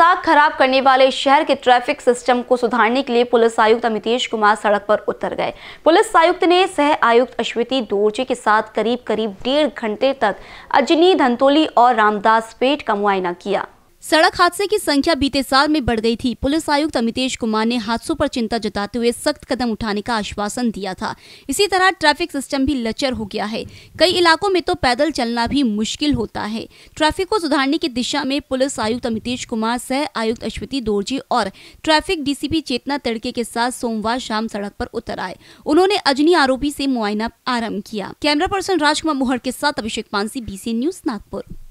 साख खराब करने वाले शहर के ट्रैफिक सिस्टम को सुधारने के लिए पुलिस आयुक्त अमितेश कुमार सड़क पर उतर गए पुलिस आयुक्त ने सह आयुक्त अश्विती दोरजे के साथ करीब करीब डेढ़ घंटे तक अजनी धंतोली और रामदास पेट का मुआयना किया सड़क हादसे की संख्या बीते साल में बढ़ गई थी पुलिस आयुक्त अमितेश कुमार ने हादसों पर चिंता जताते हुए सख्त कदम उठाने का आश्वासन दिया था इसी तरह ट्रैफिक सिस्टम भी लचर हो गया है कई इलाकों में तो पैदल चलना भी मुश्किल होता है ट्रैफिक को सुधारने की दिशा में पुलिस आयुक्त अमितेश कुमार सह आयुक्त अश्वती दोरजी और ट्रैफिक डीसीपी चेतना तड़के के साथ सोमवार शाम सड़क आरोप उतर आए उन्होंने अजनी आरोपी ऐसी मुआयना आरम्भ किया कैमरा पर्सन राजकुमार मोहर के साथ अभिषेक पानसी बी न्यूज नागपुर